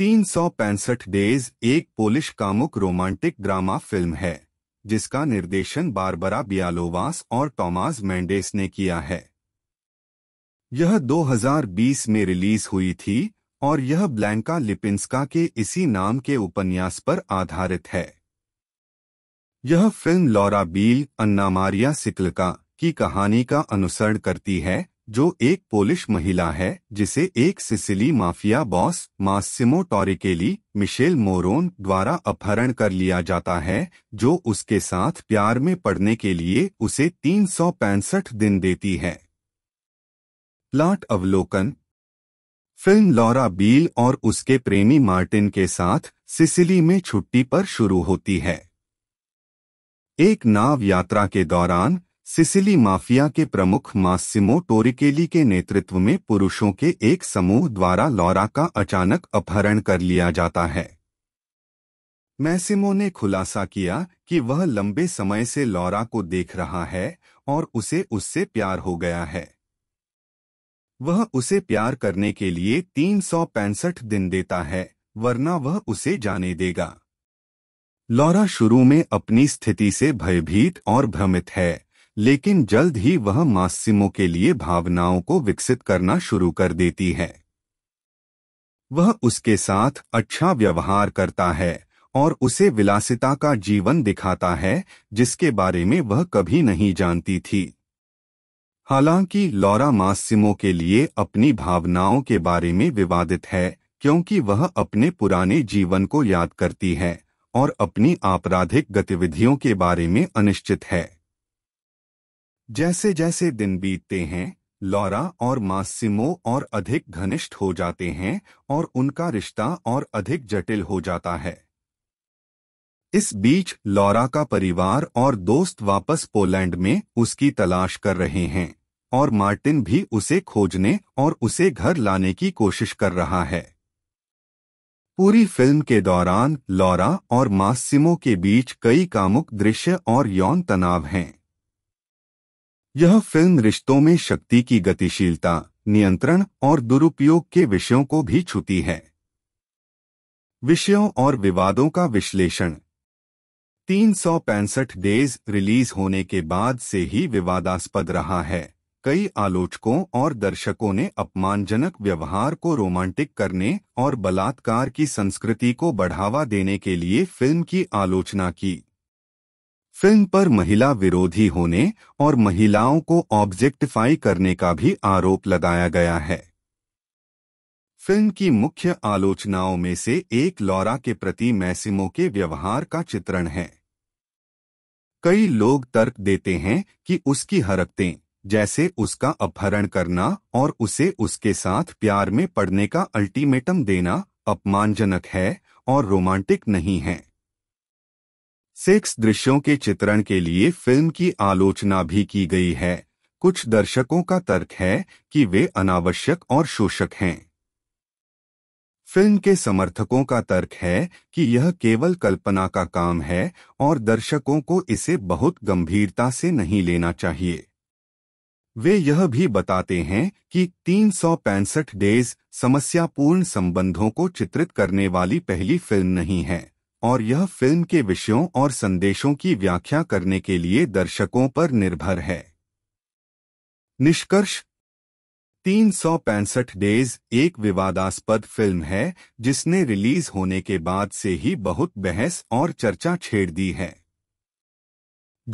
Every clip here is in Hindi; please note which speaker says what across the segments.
Speaker 1: तीन सौ पैंसठ डेज एक पोलिश कामुक रोमांटिक ड्रामा फिल्म है जिसका निर्देशन बारबरा बियालोवास और टॉमास मेंडेस ने किया है यह 2020 में रिलीज हुई थी और यह ब्लैंका लिपिंस्का के इसी नाम के उपन्यास पर आधारित है यह film Laura Biel Anna Maria Sieklucka की कहानी का अनुसरण करती है जो एक पोलिश महिला है जिसे एक Sicily mafia boss Massimo Torricelli Michele Morrone द्वारा अपहरण कर लिया जाता है जो उसके साथ प्यार में पड़ने के लिए उसे तीन दिन देती है प्लाट अवलोकन फिल्म लॉरा बील और उसके प्रेमी मार्टिन के साथ सिसिली में छुट्टी पर शुरू होती है एक नाव यात्रा के दौरान सिसिली माफिया के प्रमुख मासिमो टोरिकेली के नेतृत्व में पुरुषों के एक समूह द्वारा लौरा का अचानक अपहरण कर लिया जाता है मैसिमो ने खुलासा किया कि वह लंबे समय से लौरा को देख रहा है और उसे उससे प्यार हो गया है वह उसे प्यार करने के लिए तीन दिन देता है वरना वह उसे जाने देगा लौरा शुरू में अपनी स्थिति से भयभीत और भ्रमित है लेकिन जल्द ही वह मासिमो के लिए भावनाओं को विकसित करना शुरू कर देती है वह उसके साथ अच्छा व्यवहार करता है और उसे विलासिता का जीवन दिखाता है जिसके बारे में वह कभी नहीं जानती थी हालांकि लॉरा मासिमो के लिए अपनी भावनाओं के बारे में विवादित है क्योंकि वह अपने पुराने जीवन को याद करती है और अपनी आपराधिक गतिविधियों के बारे में अनिश्चित है जैसे जैसे दिन बीतते हैं लॉरा और मासिमो और अधिक घनिष्ठ हो जाते हैं और उनका रिश्ता और अधिक जटिल हो जाता है इस बीच लॉरा का परिवार और दोस्त वापस पोलैंड में उसकी तलाश कर रहे हैं और मार्टिन भी उसे खोजने और उसे घर लाने की कोशिश कर रहा है पूरी फिल्म के दौरान लॉरा और मासिमो के बीच कई कामुक दृश्य और यौन तनाव हैं यह फिल्म रिश्तों में शक्ति की गतिशीलता नियंत्रण और दुरुपयोग के विषयों को भी छूती है विषयों और विवादों का विश्लेषण तीन डेज रिलीज होने के बाद से ही विवादास्पद रहा है कई आलोचकों और दर्शकों ने अपमानजनक व्यवहार को रोमांटिक करने और बलात्कार की संस्कृति को बढ़ावा देने के लिए फिल्म की आलोचना की फिल्म पर महिला विरोधी होने और महिलाओं को ऑब्जेक्टिफाई करने का भी आरोप लगाया गया है फिल्म की मुख्य आलोचनाओं में से एक लौरा के प्रति मैसिमो के व्यवहार का चित्रण है कई लोग तर्क देते हैं कि उसकी हरकतें जैसे उसका अपहरण करना और उसे उसके साथ प्यार में पड़ने का अल्टीमेटम देना अपमानजनक है और रोमांटिक नहीं है सेक्स दृश्यों के चित्रण के लिए फिल्म की आलोचना भी की गई है कुछ दर्शकों का तर्क है कि वे अनावश्यक और शोषक हैं फिल्म के समर्थकों का तर्क है कि यह केवल कल्पना का काम है और दर्शकों को इसे बहुत गंभीरता से नहीं लेना चाहिए वे यह भी बताते हैं कि तीन डेज समस्यापूर्ण संबंधों को चित्रित करने वाली पहली फिल्म नहीं है और यह फिल्म के विषयों और संदेशों की व्याख्या करने के लिए दर्शकों पर निर्भर है निष्कर्ष तीन सौ पैंसठ डेज एक विवादास्पद फिल्म है जिसने रिलीज होने के बाद से ही बहुत बहस और चर्चा छेड़ दी है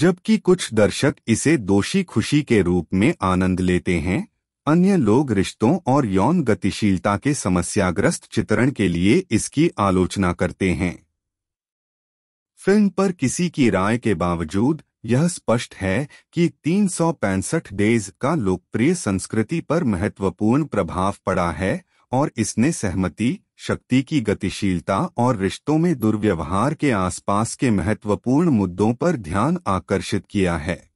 Speaker 1: जबकि कुछ दर्शक इसे दोषी खुशी के रूप में आनंद लेते हैं अन्य लोग रिश्तों और यौन गतिशीलता के समस्याग्रस्त चित्रण के लिए इसकी आलोचना करते हैं फिल्म पर किसी की राय के बावजूद यह स्पष्ट है कि तीन डेज का लोकप्रिय संस्कृति पर महत्वपूर्ण प्रभाव पड़ा है और इसने सहमति शक्ति की गतिशीलता और रिश्तों में दुर्व्यवहार के आसपास के महत्वपूर्ण मुद्दों पर ध्यान आकर्षित किया है